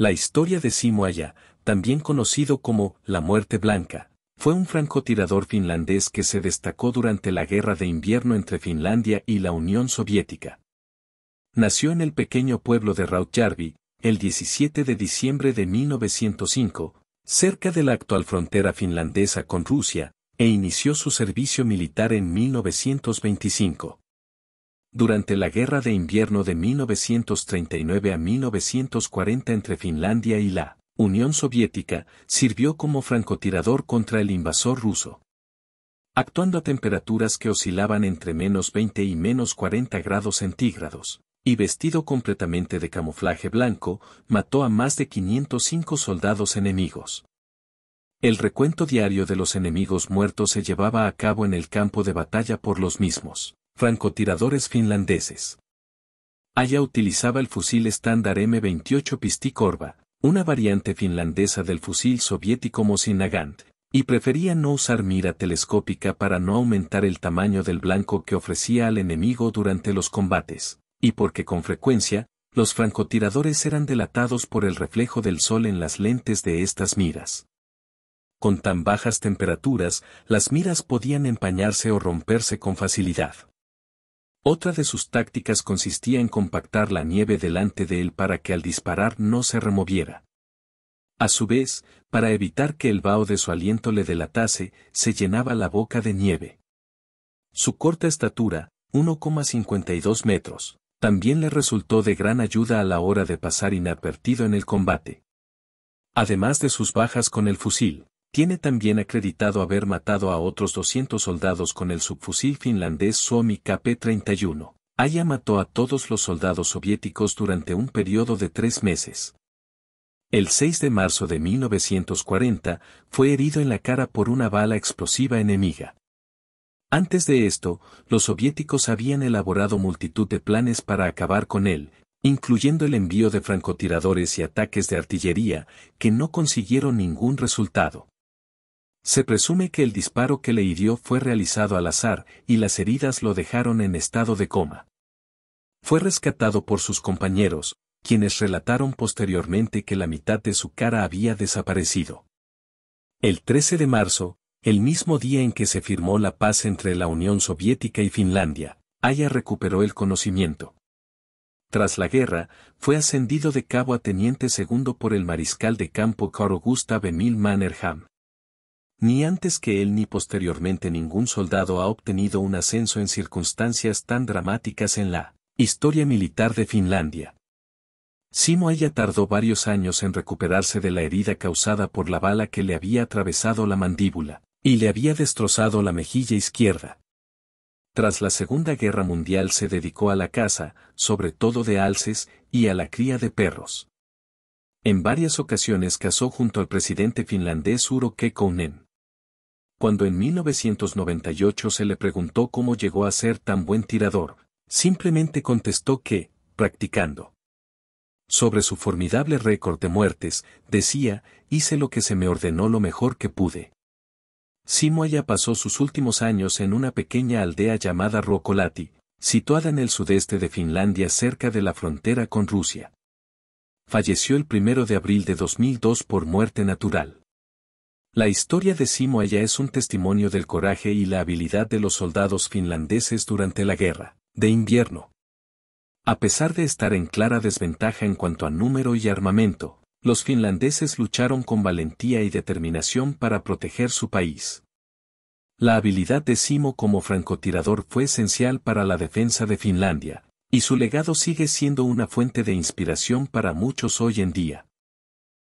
La historia de Simo Aya, también conocido como la Muerte Blanca, fue un francotirador finlandés que se destacó durante la Guerra de Invierno entre Finlandia y la Unión Soviética. Nació en el pequeño pueblo de Rautjärvi, el 17 de diciembre de 1905, cerca de la actual frontera finlandesa con Rusia, e inició su servicio militar en 1925. Durante la Guerra de Invierno de 1939 a 1940 entre Finlandia y la Unión Soviética, sirvió como francotirador contra el invasor ruso. Actuando a temperaturas que oscilaban entre menos 20 y menos 40 grados centígrados, y vestido completamente de camuflaje blanco, mató a más de 505 soldados enemigos. El recuento diario de los enemigos muertos se llevaba a cabo en el campo de batalla por los mismos francotiradores finlandeses. Aya utilizaba el fusil estándar M28 Pistikorva, una variante finlandesa del fusil soviético Mosin-Nagant, y prefería no usar mira telescópica para no aumentar el tamaño del blanco que ofrecía al enemigo durante los combates, y porque con frecuencia, los francotiradores eran delatados por el reflejo del sol en las lentes de estas miras. Con tan bajas temperaturas, las miras podían empañarse o romperse con facilidad. Otra de sus tácticas consistía en compactar la nieve delante de él para que al disparar no se removiera. A su vez, para evitar que el vaho de su aliento le delatase, se llenaba la boca de nieve. Su corta estatura, 1,52 metros, también le resultó de gran ayuda a la hora de pasar inadvertido en el combate. Además de sus bajas con el fusil, tiene también acreditado haber matado a otros 200 soldados con el subfusil finlandés Suomi KP-31. Aya mató a todos los soldados soviéticos durante un periodo de tres meses. El 6 de marzo de 1940 fue herido en la cara por una bala explosiva enemiga. Antes de esto, los soviéticos habían elaborado multitud de planes para acabar con él, incluyendo el envío de francotiradores y ataques de artillería, que no consiguieron ningún resultado. Se presume que el disparo que le hirió fue realizado al azar y las heridas lo dejaron en estado de coma. Fue rescatado por sus compañeros, quienes relataron posteriormente que la mitad de su cara había desaparecido. El 13 de marzo, el mismo día en que se firmó la paz entre la Unión Soviética y Finlandia, Aya recuperó el conocimiento. Tras la guerra, fue ascendido de cabo a teniente segundo por el mariscal de campo Carl Gustav Emil Mannerheim. Ni antes que él ni posteriormente ningún soldado ha obtenido un ascenso en circunstancias tan dramáticas en la historia militar de Finlandia. Simo tardó varios años en recuperarse de la herida causada por la bala que le había atravesado la mandíbula y le había destrozado la mejilla izquierda. Tras la Segunda Guerra Mundial se dedicó a la caza, sobre todo de alces, y a la cría de perros. En varias ocasiones casó junto al presidente finlandés Uro Kekkonen. Cuando en 1998 se le preguntó cómo llegó a ser tan buen tirador, simplemente contestó que, practicando. Sobre su formidable récord de muertes, decía, hice lo que se me ordenó lo mejor que pude. Simoya pasó sus últimos años en una pequeña aldea llamada Rokolati, situada en el sudeste de Finlandia cerca de la frontera con Rusia. Falleció el primero de abril de 2002 por muerte natural. La historia de Simo allá es un testimonio del coraje y la habilidad de los soldados finlandeses durante la guerra de invierno. A pesar de estar en clara desventaja en cuanto a número y armamento, los finlandeses lucharon con valentía y determinación para proteger su país. La habilidad de Simo como francotirador fue esencial para la defensa de Finlandia, y su legado sigue siendo una fuente de inspiración para muchos hoy en día.